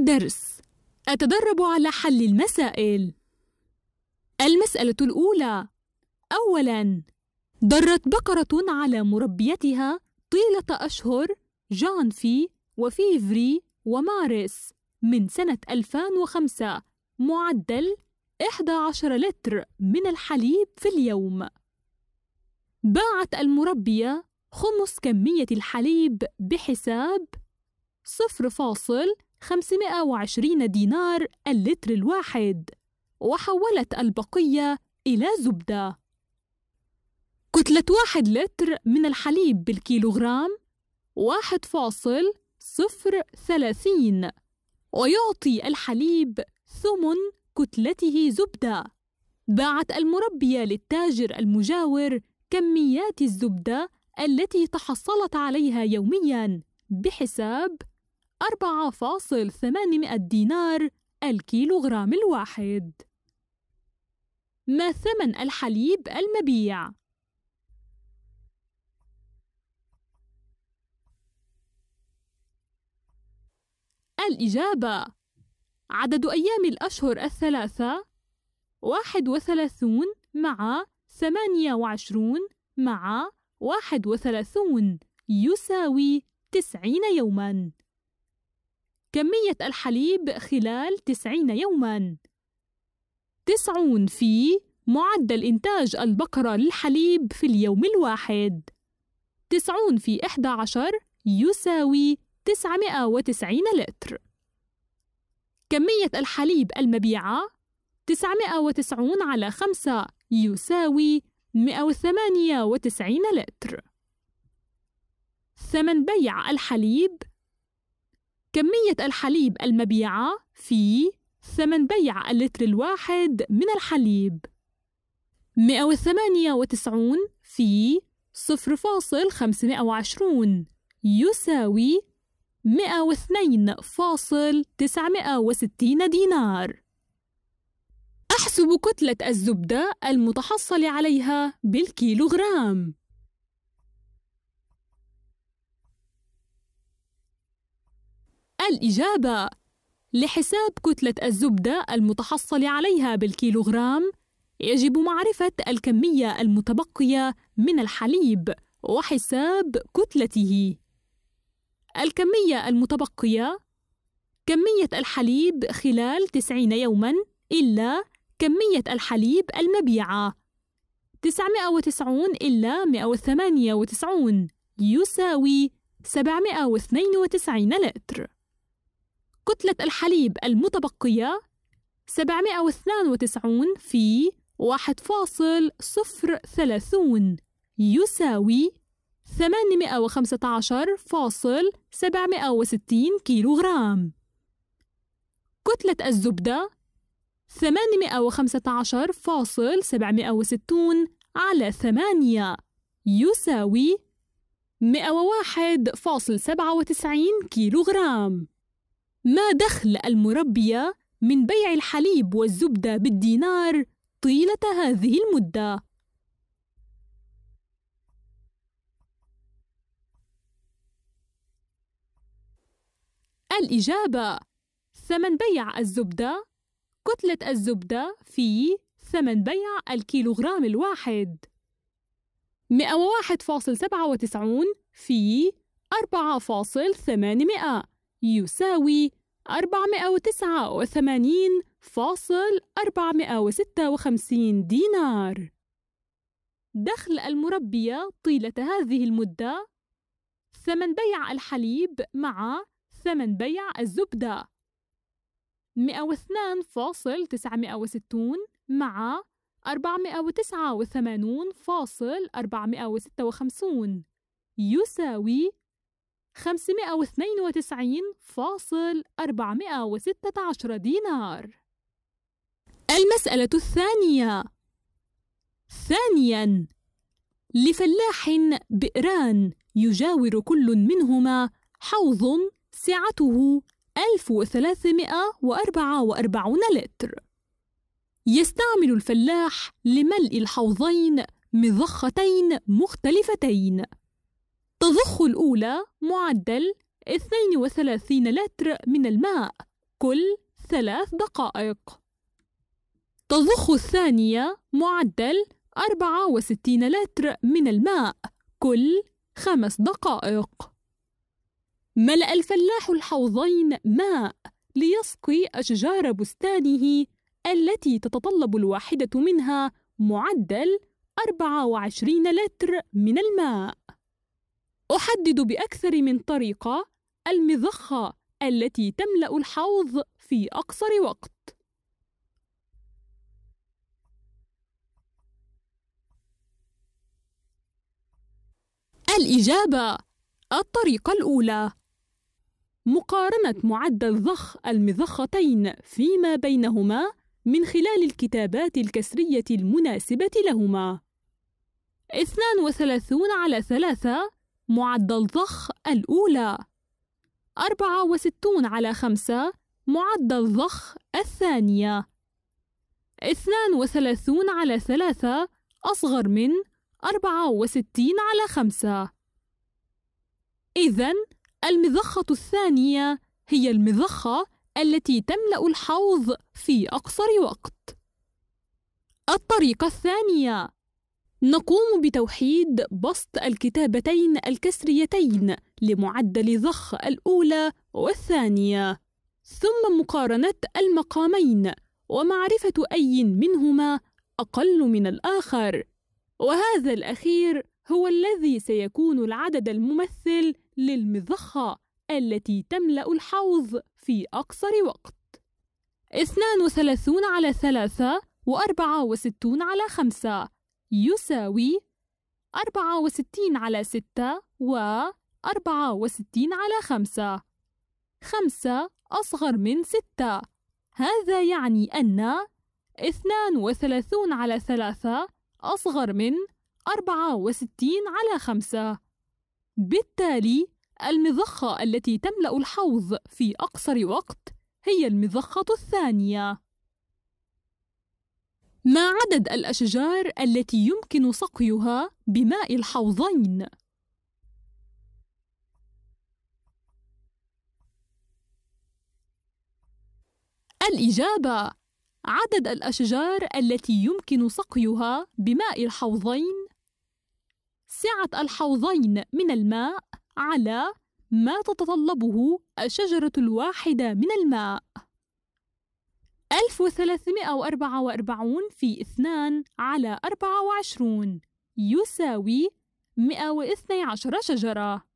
الدرس أتدرب على حل المسائل المسألة الأولى أولاً درت بقرة على مربيتها طيلة أشهر جانفي وفيفري ومارس من سنة 2005 معدل 11 لتر من الحليب في اليوم باعت المربية خمس كمية الحليب بحساب 0.5 520 دينار اللتر الواحد وحولت البقية إلى زبدة كتلة واحد لتر من الحليب بالكيلوغرام واحد فاصل صفر ثلاثين ويعطي الحليب ثمن كتلته زبدة باعت المربية للتاجر المجاور كميات الزبدة التي تحصلت عليها يوميا بحساب 4.800 دينار الكيلوغرام الواحد ما ثمن الحليب المبيع؟ الإجابة عدد أيام الأشهر الثلاثة واحد وثلاثون مع ثمانية وعشرون مع واحد وثلاثون يساوي تسعين يوماً كمية الحليب خلال تسعين يوما تسعون في معدل إنتاج البقرة للحليب في اليوم الواحد تسعون في إحدى عشر يساوي تسعمائة وتسعين لتر كمية الحليب المبيعة تسعمائة وتسعون على خمسة يساوي مئة وثمانية وتسعين لتر ثمن بيع الحليب كمية الحليب المبيعة في ثمن بيع اللتر الواحد من الحليب 198 في 0.520 يساوي 102.960 دينار أحسب كتلة الزبدة المتحصل عليها بالكيلوغرام الإجابة لحساب كتلة الزبدة المتحصل عليها بالكيلوغرام يجب معرفة الكمية المتبقية من الحليب وحساب كتلته الكمية المتبقية كمية الحليب خلال 90 يوما إلا كمية الحليب المبيعة 990 إلا 198 يساوي 792 لتر كتلة الحليب المتبقية 792 في 1.030 يساوي 815.760 كيلوغرام كتلة الزبدة 815.760 على 8 يساوي 101.97 كيلوغرام ما دخل المربية من بيع الحليب والزبدة بالدينار طيلة هذه المدة؟ الإجابة ثمن بيع الزبدة كتلة الزبدة في ثمن بيع الكيلوغرام الواحد 101.97 في 4.800 يساوي 489.456 دينار دخل المربية طيلة هذه المدة ثمن بيع الحليب مع ثمن بيع الزبدة 102.960 مع 489.456 يساوي 592.416 دينار المسألة الثانية ثانياً لفلاح بئران يجاور كل منهما حوض سعته 1344 لتر يستعمل الفلاح لملء الحوضين مضختين مختلفتين تضخ الأولى معدل 32 لتر من الماء كل ثلاث دقائق تضخ الثانية معدل 64 لتر من الماء كل خمس دقائق ملأ الفلاح الحوضين ماء ليسقي أشجار بستانه التي تتطلب الواحدة منها معدل 24 لتر من الماء أحدد بأكثر من طريقة المضخة التي تملأ الحوض في أقصر وقت. الإجابة الطريقة الأولى مقارنة معدل ضخ المضختين فيما بينهما من خلال الكتابات الكسرية المناسبة لهما 32 على 3 معدل ضخ الأولى 64 على 5 معدل ضخ الثانية 32 على 3 أصغر من 64 على 5 إذن المضخة الثانية هي المضخة التي تملأ الحوض في أقصر وقت الطريقة الثانية نقوم بتوحيد بسط الكتابتين الكسريتين لمعدل ضخ الأولى والثانية ثم مقارنة المقامين ومعرفة أي منهما أقل من الآخر وهذا الأخير هو الذي سيكون العدد الممثل للمضخة التي تملأ الحوض في أقصر وقت 32 على 3 و 64 على 5 يساوي 64 على 6 و 64 على 5 5 أصغر من 6 هذا يعني أن 32 على 3 أصغر من 64 على 5 بالتالي المضخة التي تملأ الحوض في أقصر وقت هي المضخة الثانية ما عدد الأشجار التي يمكن سقيها بماء الحوضين؟ الإجابة عدد الأشجار التي يمكن سقيها بماء الحوضين سعة الحوضين من الماء على ما تتطلبه الشجرة الواحدة من الماء 1344 في 2 على 24 يساوي 112 شجرة